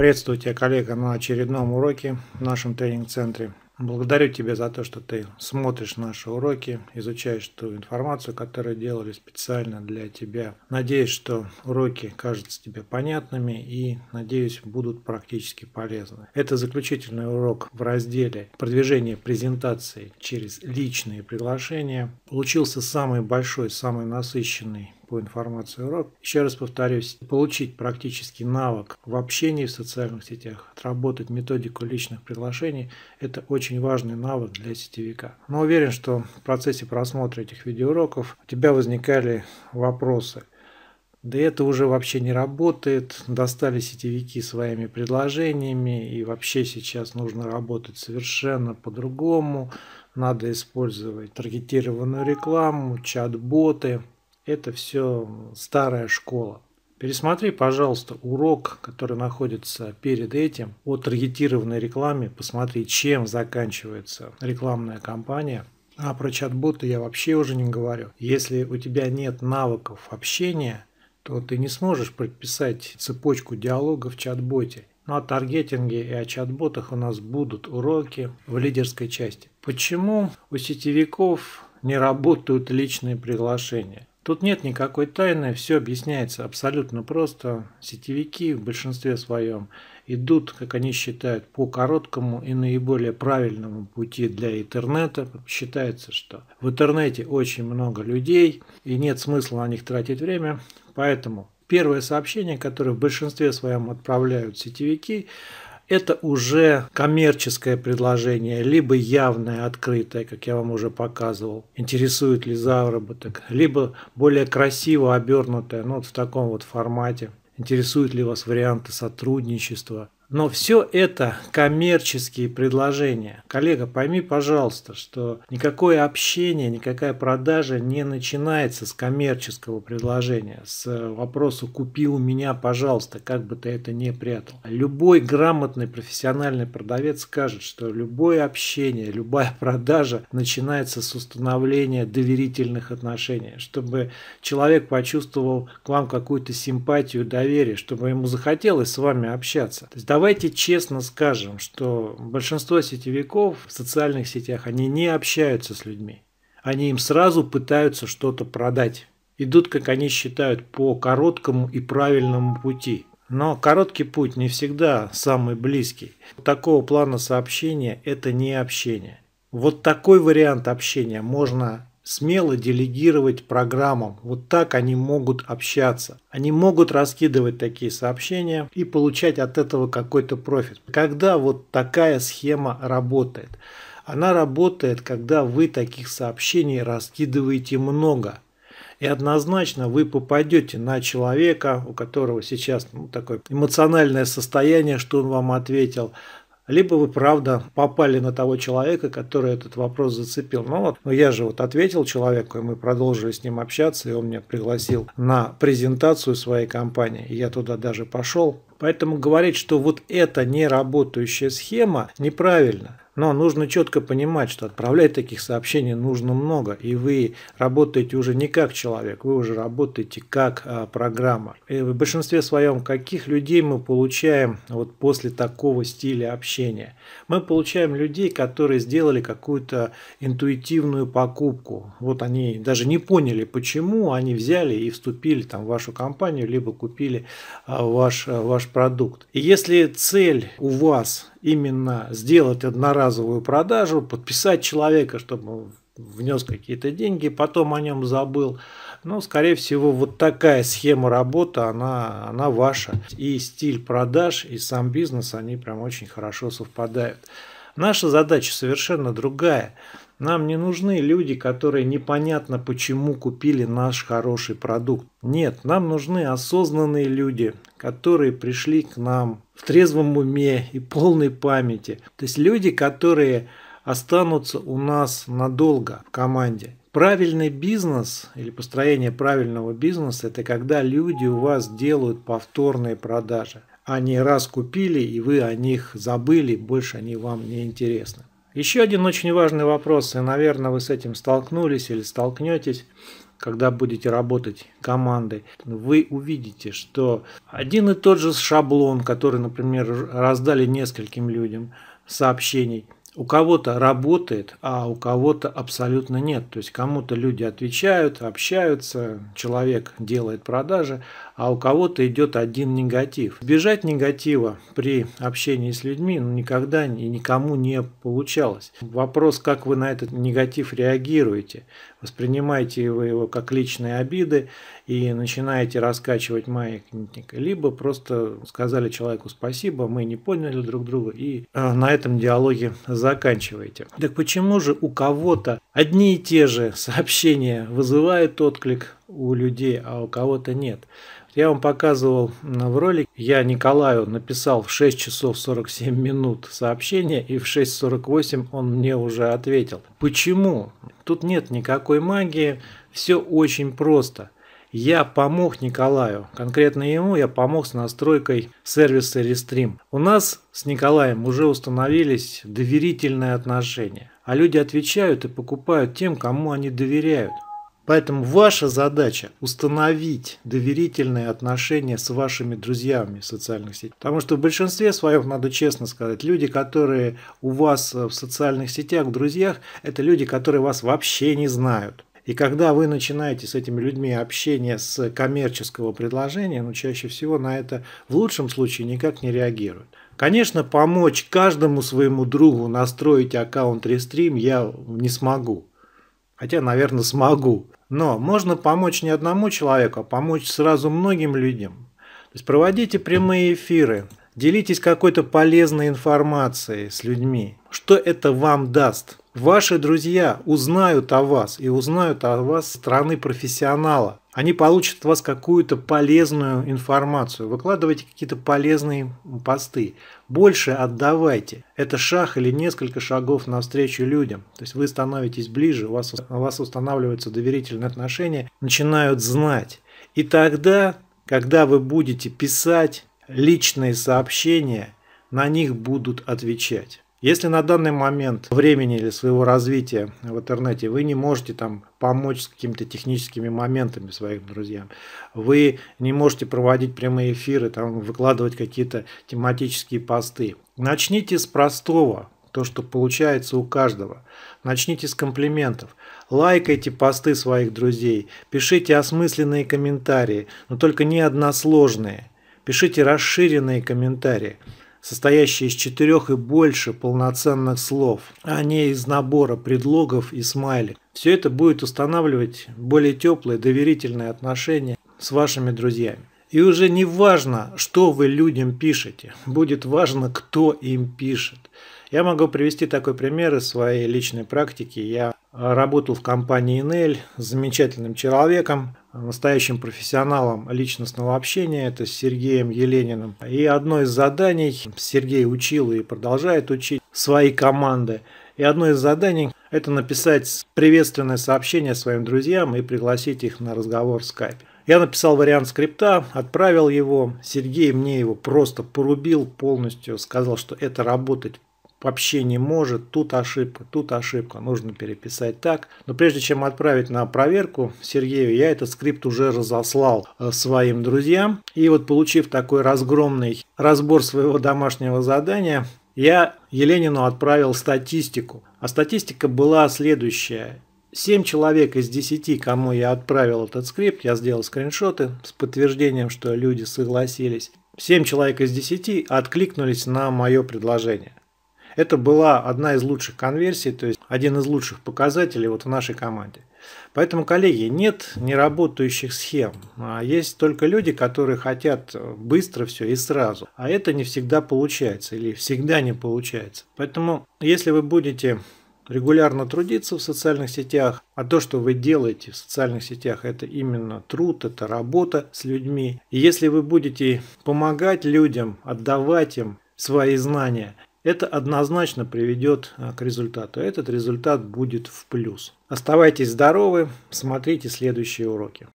Приветствую тебя, коллега, на очередном уроке в нашем тренинг-центре. Благодарю тебя за то, что ты смотришь наши уроки, изучаешь ту информацию, которую делали специально для тебя. Надеюсь, что уроки кажутся тебе понятными и, надеюсь, будут практически полезны. Это заключительный урок в разделе продвижение презентации через личные приглашения. Получился самый большой, самый насыщенный по информации урок. Еще раз повторюсь, получить практический навык в общении в социальных сетях, отработать методику личных приглашений – это очень важный навык для сетевика. Но уверен, что в процессе просмотра этих видеоуроков у тебя возникали вопросы – да это уже вообще не работает, достали сетевики своими предложениями, и вообще сейчас нужно работать совершенно по-другому, надо использовать таргетированную рекламу, чат-боты это все старая школа. Пересмотри, пожалуйста, урок, который находится перед этим, о таргетированной рекламе. Посмотри, чем заканчивается рекламная кампания. А про чат-боты я вообще уже не говорю. Если у тебя нет навыков общения, то ты не сможешь подписать цепочку диалога в чат-боте. Но ну, о таргетинге и о чат-ботах у нас будут уроки в лидерской части. Почему у сетевиков не работают личные приглашения? Тут нет никакой тайны, все объясняется абсолютно просто. Сетевики в большинстве своем идут, как они считают, по короткому и наиболее правильному пути для интернета. Считается, что в интернете очень много людей и нет смысла на них тратить время, поэтому первое сообщение, которое в большинстве своем отправляют сетевики, это уже коммерческое предложение, либо явное, открытое, как я вам уже показывал, интересует ли заработок, либо более красиво обернутое, ну вот в таком вот формате, интересуют ли вас варианты сотрудничества, но все это коммерческие предложения. Коллега, пойми, пожалуйста, что никакое общение, никакая продажа не начинается с коммерческого предложения, с вопроса «купи у меня, пожалуйста», как бы ты это ни прятал. Любой грамотный профессиональный продавец скажет, что любое общение, любая продажа начинается с установления доверительных отношений, чтобы человек почувствовал к вам какую-то симпатию, доверие, чтобы ему захотелось с вами общаться. То есть Давайте честно скажем, что большинство сетевиков в социальных сетях, они не общаются с людьми. Они им сразу пытаются что-то продать. Идут, как они считают, по короткому и правильному пути. Но короткий путь не всегда самый близкий. Такого плана сообщения – это не общение. Вот такой вариант общения можно смело делегировать программам. Вот так они могут общаться. Они могут раскидывать такие сообщения и получать от этого какой-то профит. Когда вот такая схема работает? Она работает, когда вы таких сообщений раскидываете много. И однозначно вы попадете на человека, у которого сейчас ну, такое эмоциональное состояние, что он вам ответил – либо вы правда попали на того человека, который этот вопрос зацепил. Ну вот, ну я же вот ответил человеку, и мы продолжили с ним общаться, и он меня пригласил на презентацию своей компании. И я туда даже пошел. Поэтому говорить, что вот это не работающая схема, неправильно. Но нужно четко понимать, что отправлять таких сообщений нужно много, и вы работаете уже не как человек, вы уже работаете как а, программа. И в большинстве своем каких людей мы получаем вот после такого стиля общения? Мы получаем людей, которые сделали какую-то интуитивную покупку. Вот они даже не поняли, почему они взяли и вступили там в вашу компанию, либо купили а, ваш, а, ваш продукт. И если цель у вас именно сделать одноразовую продажу, подписать человека, чтобы внес какие-то деньги, потом о нем забыл. Но, ну, скорее всего, вот такая схема работы, она, она ваша. И стиль продаж, и сам бизнес, они прям очень хорошо совпадают. Наша задача совершенно другая. Нам не нужны люди, которые непонятно почему купили наш хороший продукт. Нет, нам нужны осознанные люди, которые пришли к нам в трезвом уме и полной памяти. То есть люди, которые останутся у нас надолго в команде. Правильный бизнес или построение правильного бизнеса – это когда люди у вас делают повторные продажи. Они раз купили, и вы о них забыли, больше они вам не интересны. Еще один очень важный вопрос, и, наверное, вы с этим столкнулись или столкнетесь, когда будете работать командой, вы увидите, что один и тот же шаблон, который, например, раздали нескольким людям сообщений – у кого-то работает, а у кого-то абсолютно нет. То есть кому-то люди отвечают, общаются, человек делает продажи, а у кого-то идет один негатив. Сбежать негатива при общении с людьми ну, никогда и никому не получалось. Вопрос, как вы на этот негатив реагируете воспринимаете вы его как личные обиды и начинаете раскачивать маятник, либо просто сказали человеку спасибо, мы не поняли друг друга и э, на этом диалоге заканчиваете. Так почему же у кого-то одни и те же сообщения вызывают отклик у людей, а у кого-то нет? Я вам показывал в ролике, я Николаю написал в 6 часов 47 минут сообщение, и в 6.48 он мне уже ответил. Почему? Тут нет никакой магии, все очень просто. Я помог Николаю, конкретно ему я помог с настройкой сервиса Restream. У нас с Николаем уже установились доверительные отношения, а люди отвечают и покупают тем, кому они доверяют. Поэтому ваша задача установить доверительные отношения с вашими друзьями в социальных сетях. Потому что в большинстве своем, надо честно сказать, люди, которые у вас э, в социальных сетях, в друзьях, это люди, которые вас вообще не знают. И когда вы начинаете с этими людьми общение с коммерческого предложения, ну, чаще всего на это в лучшем случае никак не реагируют. Конечно, помочь каждому своему другу настроить аккаунт Restream я не смогу. Хотя, наверное, смогу. Но можно помочь не одному человеку, а помочь сразу многим людям. То есть проводите прямые эфиры, делитесь какой-то полезной информацией с людьми. Что это вам даст? Ваши друзья узнают о вас и узнают о вас страны профессионала. Они получат от вас какую-то полезную информацию. Выкладывайте какие-то полезные посты. Больше отдавайте. Это шаг или несколько шагов навстречу людям. То есть вы становитесь ближе, у вас, у вас устанавливаются доверительные отношения, начинают знать. И тогда, когда вы будете писать личные сообщения, на них будут отвечать. Если на данный момент времени или своего развития в интернете вы не можете там помочь с какими-то техническими моментами своим друзьям, вы не можете проводить прямые эфиры, там выкладывать какие-то тематические посты, начните с простого, то, что получается у каждого. Начните с комплиментов. Лайкайте посты своих друзей, пишите осмысленные комментарии, но только не односложные. Пишите расширенные комментарии состоящая из четырех и больше полноценных слов, а не из набора предлогов и смайли, Все это будет устанавливать более теплые, доверительные отношения с вашими друзьями. И уже не важно, что вы людям пишете, будет важно, кто им пишет. Я могу привести такой пример из своей личной практики. Я работал в компании Inel с замечательным человеком, настоящим профессионалом личностного общения, это с Сергеем Елениным. И одно из заданий, Сергей учил и продолжает учить свои команды, и одно из заданий – это написать приветственное сообщение своим друзьям и пригласить их на разговор в скайпе. Я написал вариант скрипта, отправил его. Сергей мне его просто порубил полностью, сказал, что это работать вообще не может, тут ошибка, тут ошибка, нужно переписать так. Но прежде чем отправить на проверку Сергею, я этот скрипт уже разослал э, своим друзьям. И вот получив такой разгромный разбор своего домашнего задания, я Еленину отправил статистику. А статистика была следующая. 7 человек из 10, кому я отправил этот скрипт, я сделал скриншоты с подтверждением, что люди согласились. 7 человек из 10 откликнулись на мое предложение. Это была одна из лучших конверсий, то есть один из лучших показателей вот в нашей команде. Поэтому, коллеги, нет неработающих схем. А есть только люди, которые хотят быстро все и сразу. А это не всегда получается или всегда не получается. Поэтому, если вы будете регулярно трудиться в социальных сетях, а то, что вы делаете в социальных сетях, это именно труд, это работа с людьми. И если вы будете помогать людям, отдавать им свои знания, это однозначно приведет а, к результату. Этот результат будет в плюс. Оставайтесь здоровы, смотрите следующие уроки.